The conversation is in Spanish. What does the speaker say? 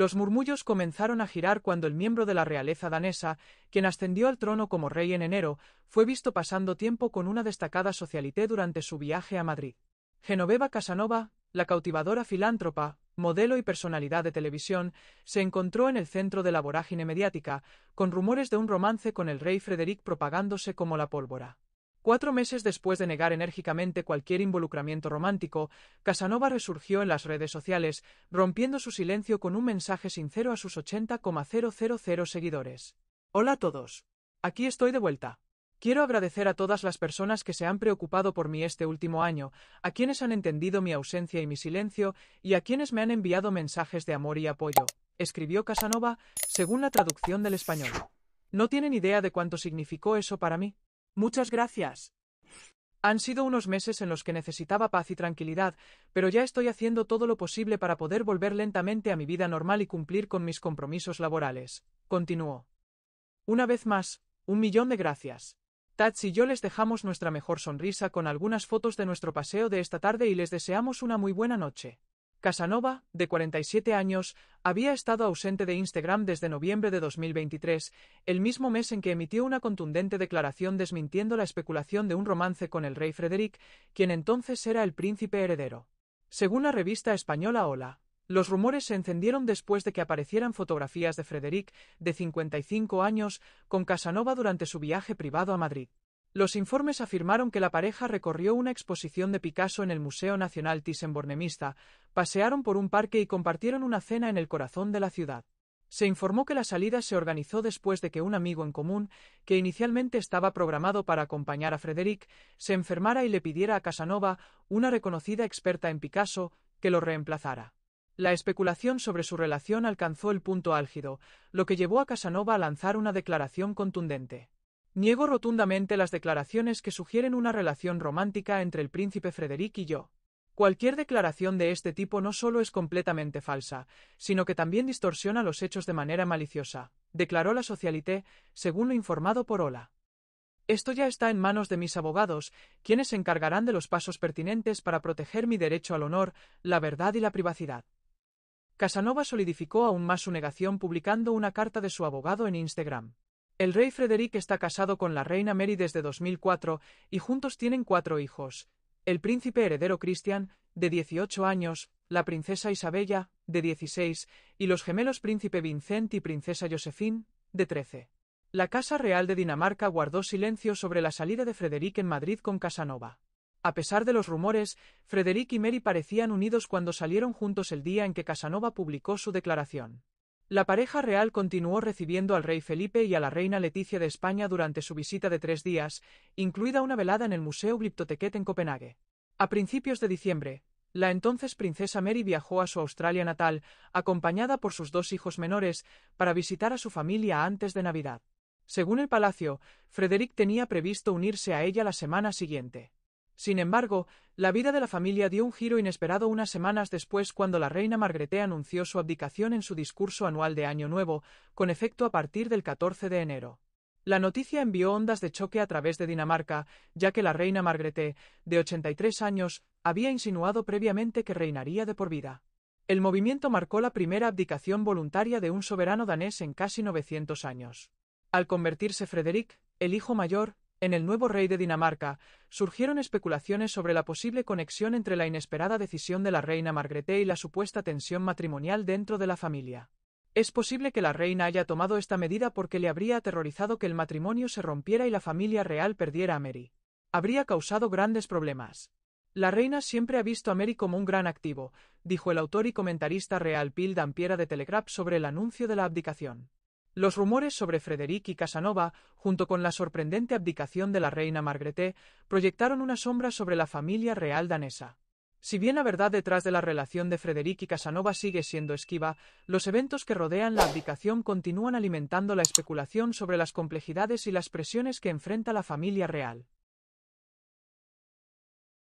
Los murmullos comenzaron a girar cuando el miembro de la realeza danesa, quien ascendió al trono como rey en enero, fue visto pasando tiempo con una destacada socialité durante su viaje a Madrid. Genoveva Casanova, la cautivadora filántropa, modelo y personalidad de televisión, se encontró en el centro de la vorágine mediática, con rumores de un romance con el rey Frederick propagándose como la pólvora. Cuatro meses después de negar enérgicamente cualquier involucramiento romántico, Casanova resurgió en las redes sociales, rompiendo su silencio con un mensaje sincero a sus 80,000 seguidores. Hola a todos. Aquí estoy de vuelta. Quiero agradecer a todas las personas que se han preocupado por mí este último año, a quienes han entendido mi ausencia y mi silencio, y a quienes me han enviado mensajes de amor y apoyo, escribió Casanova, según la traducción del español. No tienen idea de cuánto significó eso para mí. Muchas gracias. Han sido unos meses en los que necesitaba paz y tranquilidad, pero ya estoy haciendo todo lo posible para poder volver lentamente a mi vida normal y cumplir con mis compromisos laborales. Continuó. Una vez más, un millón de gracias. Tats y yo les dejamos nuestra mejor sonrisa con algunas fotos de nuestro paseo de esta tarde y les deseamos una muy buena noche. Casanova, de 47 años, había estado ausente de Instagram desde noviembre de 2023, el mismo mes en que emitió una contundente declaración desmintiendo la especulación de un romance con el rey Frederick, quien entonces era el príncipe heredero. Según la revista española Hola, los rumores se encendieron después de que aparecieran fotografías de Frederick, de 55 años, con Casanova durante su viaje privado a Madrid. Los informes afirmaron que la pareja recorrió una exposición de Picasso en el Museo Nacional Thyssen-Bornemisza, pasearon por un parque y compartieron una cena en el corazón de la ciudad. Se informó que la salida se organizó después de que un amigo en común, que inicialmente estaba programado para acompañar a Frederick, se enfermara y le pidiera a Casanova, una reconocida experta en Picasso, que lo reemplazara. La especulación sobre su relación alcanzó el punto álgido, lo que llevó a Casanova a lanzar una declaración contundente. Niego rotundamente las declaraciones que sugieren una relación romántica entre el príncipe Frederick y yo. Cualquier declaración de este tipo no solo es completamente falsa, sino que también distorsiona los hechos de manera maliciosa, declaró la Socialité, según lo informado por Ola. Esto ya está en manos de mis abogados, quienes se encargarán de los pasos pertinentes para proteger mi derecho al honor, la verdad y la privacidad. Casanova solidificó aún más su negación publicando una carta de su abogado en Instagram. El rey Frederick está casado con la reina Mary desde 2004 y juntos tienen cuatro hijos. El príncipe heredero Christian, de 18 años, la princesa Isabella, de 16, y los gemelos príncipe Vincent y princesa Josephine, de 13. La Casa Real de Dinamarca guardó silencio sobre la salida de Frederick en Madrid con Casanova. A pesar de los rumores, Frederick y Mary parecían unidos cuando salieron juntos el día en que Casanova publicó su declaración. La pareja real continuó recibiendo al rey Felipe y a la reina Leticia de España durante su visita de tres días, incluida una velada en el Museo Gliptotequet en Copenhague. A principios de diciembre, la entonces princesa Mary viajó a su Australia natal, acompañada por sus dos hijos menores, para visitar a su familia antes de Navidad. Según el palacio, Frederick tenía previsto unirse a ella la semana siguiente. Sin embargo, la vida de la familia dio un giro inesperado unas semanas después cuando la reina Margrethe anunció su abdicación en su discurso anual de Año Nuevo, con efecto a partir del 14 de enero. La noticia envió ondas de choque a través de Dinamarca, ya que la reina Margrethe, de 83 años, había insinuado previamente que reinaría de por vida. El movimiento marcó la primera abdicación voluntaria de un soberano danés en casi 900 años. Al convertirse Frederick, el hijo mayor, en el nuevo rey de Dinamarca, surgieron especulaciones sobre la posible conexión entre la inesperada decisión de la reina Margreté y la supuesta tensión matrimonial dentro de la familia. Es posible que la reina haya tomado esta medida porque le habría aterrorizado que el matrimonio se rompiera y la familia real perdiera a Mary. Habría causado grandes problemas. La reina siempre ha visto a Mary como un gran activo, dijo el autor y comentarista real Pil Dampiera de Telegraph sobre el anuncio de la abdicación. Los rumores sobre Frederic y Casanova, junto con la sorprendente abdicación de la reina Margreté, proyectaron una sombra sobre la familia real danesa. Si bien la verdad detrás de la relación de Frederic y Casanova sigue siendo esquiva, los eventos que rodean la abdicación continúan alimentando la especulación sobre las complejidades y las presiones que enfrenta la familia real.